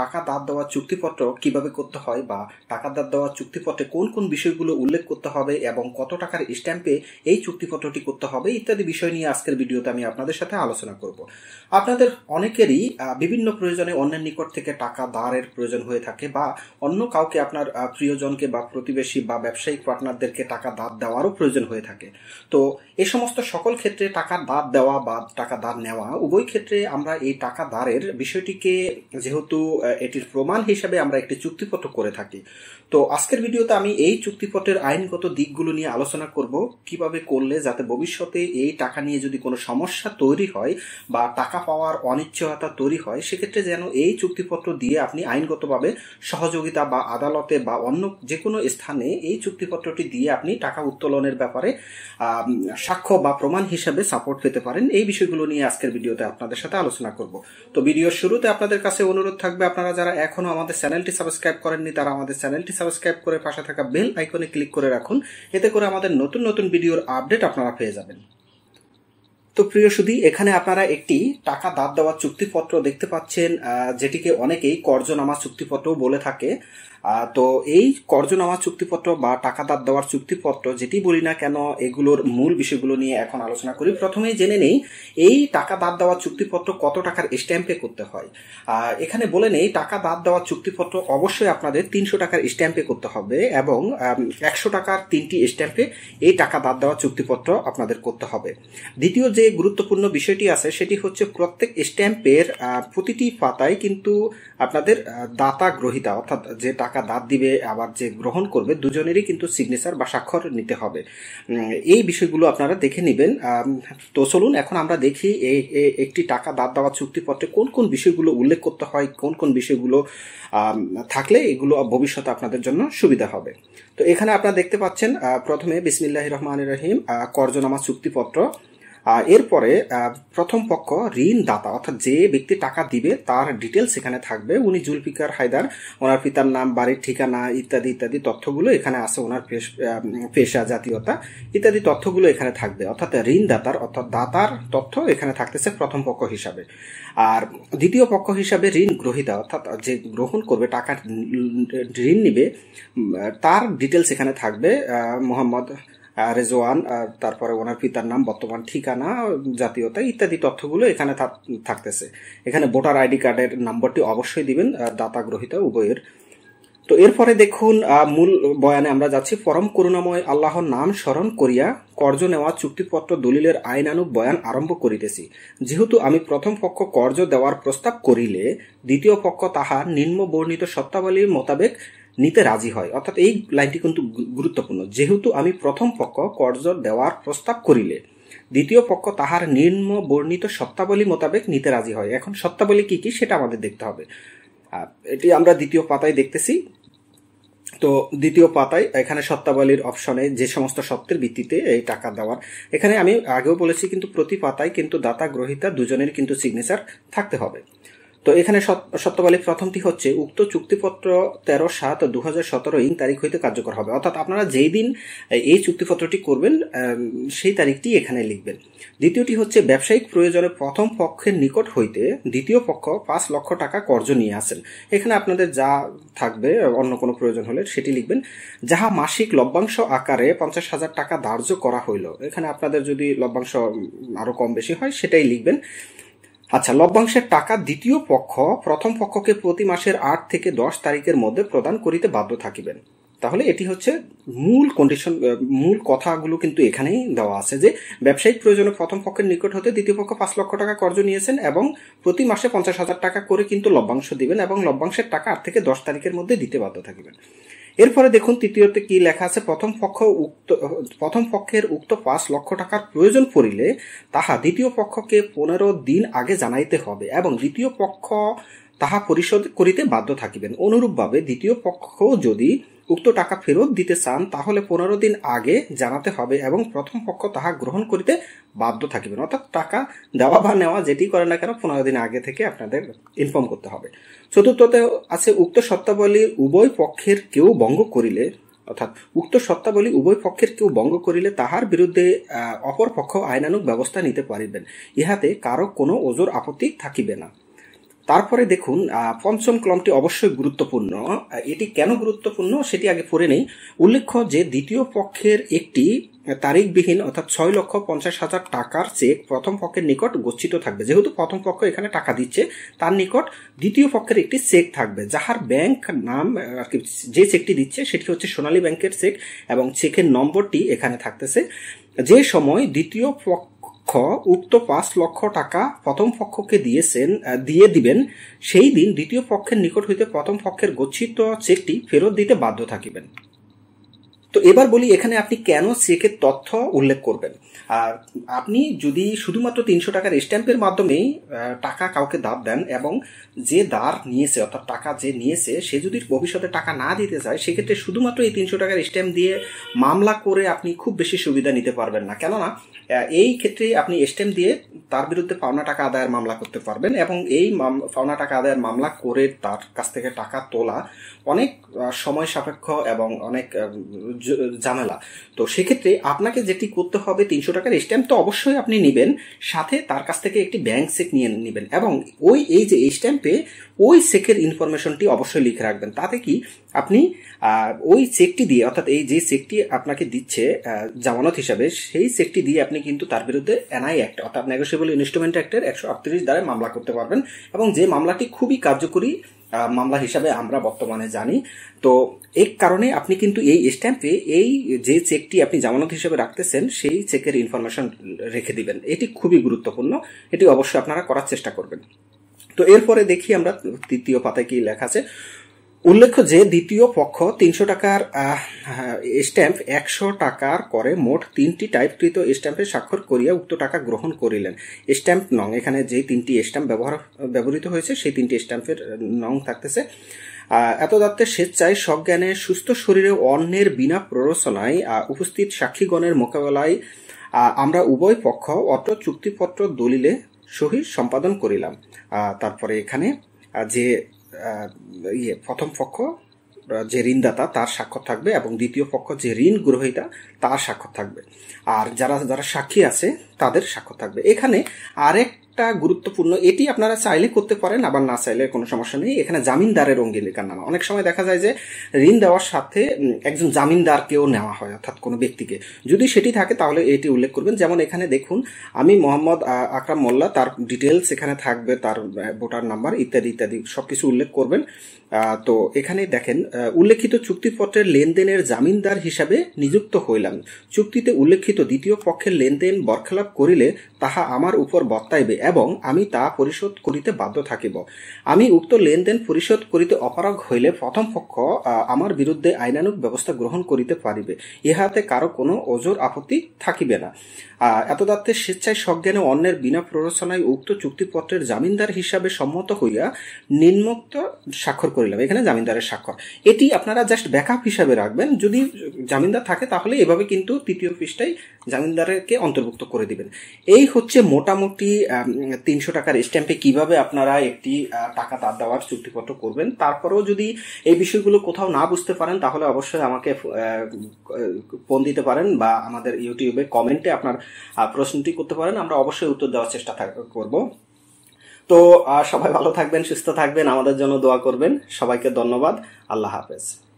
টাকা দাঁত দেওয়ার চুক্তিপত্র কিভাবে করতে হয় বা টাকা দাঁত দেওয়ার চুক্তিপত্রে কোন কোন বিষয়গুলো উল্লেখ করতে হবে এবং কত টাকার স্ট্যাম্পে এই চুক্তিপত্রটি করতে হবে ইত্যাদি বিষয় নিয়ে আজকের ভিডিওতে আমি আপনাদের সাথে আলোচনা করব আপনাদের অনেকেরই বিভিন্ন প্রয়োজনে অন্যের নিকট থেকে টাকা দাঁড়ের প্রয়োজন হয়ে থাকে বা অন্য কাউকে আপনার প্রিয়জনকে বা প্রতিবেশী বা ব্যবসায়িক পার্টনারদেরকে টাকা দাঁত দেওয়ারও প্রয়োজন হয়ে থাকে তো এ সমস্ত সকল ক্ষেত্রে টাকা দাঁত দেওয়া বা টাকা দাঁড় নেওয়া উভয় ক্ষেত্রে আমরা এই টাকা দাঁড়ের বিষয়টিকে যেহেতু এটির প্রমাণ হিসাবে আমরা একটি চুক্তিপত্র করে থাকি তো আজকের ভিডিওতে আমি এই চুক্তিপত্রের আইনগত দিকগুলো নিয়ে আলোচনা করব কিভাবে করলে যাতে ভবিষ্যতে এই টাকা নিয়ে যদি কোনো সমস্যা তৈরি হয় বা টাকা পাওয়ার অনিশ্চয়তা তৈরি হয় সেক্ষেত্রে যেন এই চুক্তিপত্র দিয়ে আপনি আইনগতভাবে সহযোগিতা বা আদালতে বা অন্য যে কোনো স্থানে এই চুক্তিপত্রটি দিয়ে আপনি টাকা উত্তোলনের ব্যাপারে সাক্ষ্য বা প্রমাণ হিসাবে সাপোর্ট পেতে পারেন এই বিষয়গুলো নিয়ে আজকের ভিডিওতে আপনাদের সাথে আলোচনা করব তো ভিডিওর শুরুতে আপনাদের কাছে অনুরোধ থাকবে আপনারা যারা এখনও আমাদের চ্যানেলটি সাবস্ক্রাইব করেননি তারা আমাদের চ্যানেলটি সাবস্ক্রাইব করে পাশে থাকা বেল আইকনে ক্লিক করে রাখুন এতে করে আমাদের নতুন নতুন ভিডিওর আপডেট আপনারা পেয়ে যাবেন তো প্রিয় সুদী এখানে আপনারা একটি টাকা দাঁত দেওয়ার চুক্তিপত্র দেখতে পাচ্ছেন যেটিকে অনেকেই করজনামা চুক্তিপত্র বলে থাকে তো এই কর্জ নামা চুক্তিপত্র বা টাকা দাঁত দেওয়ার চুক্তিপত্র যেটি বলি না কেন এগুলোর মূল বিষয়গুলো নিয়ে এখন আলোচনা করি প্রথমে জেনে নেই এই টাকা দাঁত দেওয়ার চুক্তিপত্র কত টাকার স্ট্যাম্পে করতে হয় এখানে বলে নেই টাকা দাঁত দেওয়ার চুক্তিপত্র অবশ্যই আপনাদের তিনশো টাকার স্ট্যাম্পে করতে হবে এবং একশো টাকার তিনটি স্ট্যাম্পে এই টাকা দাঁত দেওয়ার চুক্তিপত্র আপনাদের করতে হবে দ্বিতীয় যে গুরুত্বপূর্ণ বিষয়টি আছে সেটি হচ্ছে প্রত্যেক স্ট্যাম্পের প্রতিটি পাতায় কিন্তু আপনাদের দাতা গ্রহিতা অর্থাৎ যে টাকা টাকা দাঁত দিবে আবার যে গ্রহণ করবে দুজনেরই কিন্তু সিগনেচার বা স্বাক্ষর নিতে হবে এই বিষয়গুলো আপনারা দেখে নেবেন তো চলুন এখন আমরা দেখি এই একটি টাকা দাঁত দেওয়া চুক্তিপত্রে কোন কোন বিষয়গুলো উল্লেখ করতে হয় কোন কোন বিষয়গুলো থাকলে এগুলো ভবিষ্যতে আপনাদের জন্য সুবিধা হবে তো এখানে আপনারা দেখতে পাচ্ছেন প্রথমে বিসমিল্লাহ রহমান রহিম করজনামা চুক্তিপত্র এরপরে প্রথম পক্ষ ঋণদাতা অর্থাৎ যে ব্যক্তি টাকা দিবে তার ডিটেলস এখানে থাকবে উনি জুলফিকার হায়দার ওনার পিতার নাম বাড়ির ঠিকানা ইত্যাদি ইত্যাদি তথ্যগুলো এখানে আছে ওনার পেশা জাতীয়তা ইত্যাদি তথ্যগুলো এখানে থাকবে অর্থাৎ ঋণদাতার অর্থাৎ দাতার তথ্য এখানে থাকতেছে প্রথম পক্ষ হিসাবে আর দ্বিতীয় পক্ষ হিসাবে ঋণ গ্রহিতা অর্থাৎ যে গ্রহণ করবে টাকা ঋণ নিবে তার ডিটেলস এখানে থাকবে মোহাম্মদ রেজওয়ান তারপরে ওনার পিতার নাম বর্তমান ঠিকানা জাতীয়তা ইত্যাদি তথ্যগুলো এখানে থাকতেছে এখানে ভোটার আইডি কার্ডের নাম্বারটি অবশ্যই দিবেন দাতা গ্রহিতা উভয়ের তো এরপরে দেখুন মূল বয়ানে আমরা যাচ্ছি পরম করুণাময় আল্লাহর নাম স্মরণ করিয়া কর্জ নেওয়া চুক্তিপত্র দলিলের আইনানুক বয়ান আরম্ভ করিতেছি যেহেতু আমি প্রথম পক্ষ কর্জ দেওয়ার প্রস্তাব করিলে দ্বিতীয় পক্ষ তাহা নিম্ন বর্ণিত সত্তাবলীর মোতাবেক নিতে রাজি হয় অর্থাৎ এই লাইনটি কিন্তু গুরুত্বপূর্ণ যেহেতু আমি প্রথম পক্ষ কর্জ দেওয়ার প্রস্তাব করিলে দ্বিতীয় পক্ষ তাহার নিম্ন বর্ণিত সত্তাবলী মোতাবেক নিতে রাজি হয় এখন সত্তাবলী কি কি সেটা আমাদের দেখতে হবে এটি আমরা দ্বিতীয় পাতায় দেখতেছি তো দ্বিতীয় পাতায় এখানে সত্তাবলীর অপশনে যে সমস্ত সত্যের ভিত্তিতে এই টাকা দেওয়ার এখানে আমি আগেও বলেছি কিন্তু প্রতি পাতায় কিন্তু দাতা গ্রহিতা দুজনের কিন্তু সিগনেচার থাকতে হবে তো এখানে সত্যবালিক প্রথমটি হচ্ছে উক্ত চুক্তিপত্র তেরো সাত দু হাজার সতেরো ইং তারিখ হইতে কার্যকর হবে অর্থাৎ আপনারা যেই দিন এই চুক্তিপত্রটি করবেন সেই তারিখটি এখানে লিখবেন দ্বিতীয়টি হচ্ছে ব্যবসায়িক প্রয়োজনে প্রথম পক্ষের নিকট হইতে দ্বিতীয় পক্ষ পাঁচ লক্ষ টাকা কর্জ নিয়ে আসেন এখানে আপনাদের যা থাকবে অন্য কোনো প্রয়োজন হলে সেটি লিখবেন যাহা মাসিক লভ্যাংশ আকারে পঞ্চাশ হাজার টাকা ধার্য করা হইল এখানে আপনাদের যদি লভ্যাংশ আরও কম বেশি হয় সেটাই লিখবেন আচ্ছা লভ্যাংশের টাকা দ্বিতীয় পক্ষ প্রথম পক্ষকে প্রতি মাসের আট থেকে দশ তারিখের মধ্যে প্রদান করিতে বাধ্য থাকিবেন তাহলে এটি হচ্ছে মূল কন্ডিশন মূল কথাগুলো কিন্তু এখানেই দেওয়া আছে যে ব্যবসায়িক প্রয়োজনে প্রথম পক্ষের নিকট হতে দ্বিতীয় পক্ষ পাঁচ লক্ষ টাকা কর্জ নিয়েছেন এবং প্রতি মাসে পঞ্চাশ হাজার টাকা করে কিন্তু লভ্যাংশ দিবেন এবং লভ্যাংশের টাকা আট থেকে দশ তারিখের মধ্যে দিতে বাধ্য থাকবেন এরপরে দেখুন তৃতীয়তে কি লেখা আছে প্রথম পক্ষ উক্ত প্রথম পক্ষের উক্ত পাঁচ লক্ষ টাকার প্রয়োজন পড়িলে তাহা দ্বিতীয় পক্ষকে পনেরো দিন আগে জানাইতে হবে এবং দ্বিতীয় পক্ষ তাহা পরিশোধ করিতে বাধ্য থাকিবেন অনুরূপভাবে দ্বিতীয় পক্ষ যদি উক্ত টাকা ফেরত দিতে চান তাহলে পনেরো দিন আগে জানাতে হবে এবং প্রথম পক্ষ তাহা গ্রহণ করিতে বাধ্য থাকিবেন অর্থাৎ টাকা দেওয়া বা নেওয়া যেটি করে না কেন পনেরো দিন আগে থেকে আপনাদের ইনফর্ম করতে হবে চতুর্থতে আছে উক্ত সত্তাবলীর উভয় পক্ষের কেউ বঙ্গ করিলে অর্থাৎ উক্ত সত্তাবলী উভয় পক্ষের কেউ বঙ্গ করিলে তাহার বিরুদ্ধে অপর পক্ষ আইনানুগ ব্যবস্থা নিতে পারিবেন ইহাতে কারো কোনো ওজোর আপত্তি থাকিবে না তারপরে দেখুন পঞ্চম কলমটি অবশ্যই গুরুত্বপূর্ণ এটি কেন গুরুত্বপূর্ণ সেটি আগে পড়ে নেই উল্লেখ্য যে দ্বিতীয় পক্ষের একটি তারিখবিহীন অর্থাৎ ছয় লক্ষ পঞ্চাশ হাজার টাকার চেক প্রথম পক্ষের নিকট গচ্ছিত থাকবে যেহেতু প্রথম পক্ষ এখানে টাকা দিচ্ছে তার নিকট দ্বিতীয় পক্ষের একটি চেক থাকবে যাহার ব্যাংক নাম যে চেকটি দিচ্ছে সেটি হচ্ছে সোনালী ব্যাংকের চেক এবং চেকের নম্বরটি এখানে থাকতেছে যে সময় দ্বিতীয় পক্ষ উক্ত পাঁচ লক্ষ টাকা প্রথম পক্ষকে দিয়েছেন দিয়ে দিবেন সেই দিন দ্বিতীয় পক্ষের নিকট হইতে প্রথম পক্ষের গচ্ছিত চেকটি ফেরত দিতে বাধ্য থাকিবেন তো এবার বলি এখানে আপনি কেন চেকের তথ্য উল্লেখ করবেন আর আপনি যদি শুধুমাত্র তিনশো টাকার স্ট্যাম্পের মাধ্যমেই টাকা কাউকে দাব দেন এবং যে দার নিয়েছে অর্থাৎ টাকা যে নিয়েছে সে যদি ভবিষ্যতে টাকা না দিতে চায় সেক্ষেত্রে শুধুমাত্র এই তিনশো টাকার স্ট্যাম্প দিয়ে মামলা করে আপনি খুব বেশি সুবিধা নিতে পারবেন না কেননা এই ক্ষেত্রে আপনি স্ট্যাম্প দিয়ে তার বিরুদ্ধে পাওনা টাকা আদায়ের মামলা করতে পারবেন এবং এই পাওনা টাকা আদায়ের মামলা করে তার কাছ থেকে টাকা তোলা অনেক সময় সাপেক্ষ এবং অনেক ঝামেলা তো সেক্ষেত্রে আপনাকে যেটি করতে হবে তিনশো টাকার স্ট্যাম্প তো অবশ্যই আপনি নেবেন সাথে তার কাছ থেকে একটি ব্যাংক চেক নিয়ে নেবেন এবং ওই এই যে স্ট্যাম্পে ওই চেকের ইনফরমেশনটি অবশ্যই লিখে রাখবেন তাতে কি আপনি ওই চেকটি দিয়ে অর্থাৎ এই যে চেকটি আপনাকে দিচ্ছে জামানত হিসাবে সেই চেকটি দিয়ে আপনি কিন্তু তার বিরুদ্ধে এনআই অ্যাক্ট অর্থাৎ নেগোসিয়েবল ইনস্ট্রুমেন্ট অ্যাক্টের একশো আটত্রিশ দ্বারা মামলা করতে পারবেন এবং যে মামলাটি খুবই কার্যকরী মামলা হিসাবে আমরা বর্তমানে জানি তো এর কারণে আপনি কিন্তু এই স্ট্যাম্পে এই যে চেকটি আপনি জামানত হিসেবে রাখতেছেন সেই চেকের ইনফরমেশন রেখে দিবেন এটি খুবই গুরুত্বপূর্ণ এটি অবশ্যই আপনারা করার চেষ্টা করবেন তো এরপরে দেখি আমরা তৃতীয় পাতায় কি লেখা আছে উল্লেখ্য যে দ্বিতীয় পক্ষ তিনশো টাকার স্ট্যাম্প একশো টাকার করে মোট তিনটি টাইপকৃত স্ট্যাম্পে স্বাক্ষর করিয়া উক্ত টাকা গ্রহণ করিলেন স্ট্যাম্প নং এখানে যে তিনটি স্ট্যাম্প ব্যবহার ব্যবহৃত হয়েছে সেই তিনটি স্ট্যাম্পের নং থাকতেছে এত দত্তের স্বেচ্ছায় সজ্ঞানে সুস্থ শরীরে অন্যের বিনা প্ররোচনায় উপস্থিত সাক্ষীগণের মোকাবেলায় আমরা উভয় পক্ষ অত চুক্তিপত্র দলিলে সহি সম্পাদন করিলাম তারপরে এখানে যে ইয়ে প্রথম পক্ষ যে ঋণদাতা তার স্বাক্ষর থাকবে এবং দ্বিতীয় পক্ষ যে ঋণ গ্রহীতা তার স্বাক্ষর থাকবে আর যারা যারা সাক্ষী আছে তাদের স্বাক্ষর থাকবে এখানে আরেক একটা গুরুত্বপূর্ণ এটি আপনারা চাইলে করতে পারেন আবার না চাইলে কোনো সমস্যা নেই এখানে জামিনদারের অঙ্গীকার নামা অনেক সময় দেখা যায় যে ঋণ দেওয়ার সাথে একজন জামিনদারকেও নেওয়া হয় অর্থাৎ কোনো ব্যক্তিকে যদি সেটি থাকে তাহলে এটি উল্লেখ করবেন যেমন এখানে দেখুন আমি মোহাম্মদ আকরাম মোল্লা তার ডিটেলস এখানে থাকবে তার ভোটার নাম্বার ইত্যাদি ইত্যাদি সব কিছু উল্লেখ করবেন তো এখানে দেখেন উল্লেখিত চুক্তিপত্রের লেনদেনের জামিনদার হিসাবে নিযুক্ত হইলাম চুক্তিতে উল্লেখিত দ্বিতীয় পক্ষের লেনদেন বরখেলাপ করিলে তাহা আমার উপর বর্তাইবে এবং আমি তা পরিশোধ করিতে বাধ্য থাকিব আমি উক্ত লেনদেন পরিশোধ করিতে অপারগ হইলে প্রথম পক্ষ আমার বিরুদ্ধে আইনানুক ব্যবস্থা গ্রহণ করিতে পারিবে ইহাতে কারো কোনো অজোর আপত্তি থাকিবে না এতদার্থে স্বেচ্ছায় সজ্ঞানে অন্যের বিনা প্ররোচনায় উক্ত চুক্তিপত্রের জামিনদার হিসাবে সম্মত হইয়া নিম্নোক্ত স্বাক্ষর করিলাম এখানে জামিনদারের স্বাক্ষর এটি আপনারা জাস্ট ব্যাকআপ হিসাবে রাখবেন যদি জামিনদার থাকে তাহলে এভাবে কিন্তু তৃতীয় পৃষ্ঠায় জামিনদারকে অন্তর্ভুক্ত করে দিবেন এই হচ্ছে মোটামুটি তিনশো টাকার স্ট্যাম্পে কিভাবে আপনারা একটি টাকা তার দেওয়ার চুক্তিপত্র করবেন তারপরেও যদি এই বিষয়গুলো কোথাও না বুঝতে পারেন তাহলে অবশ্যই আমাকে ফোন দিতে পারেন বা আমাদের ইউটিউবে কমেন্টে আপনার প্রশ্নটি করতে পারেন আমরা অবশ্যই উত্তর দেওয়ার চেষ্টা করব তো সবাই ভালো থাকবেন সুস্থ থাকবেন আমাদের জন্য দোয়া করবেন সবাইকে ধন্যবাদ আল্লাহ হাফেজ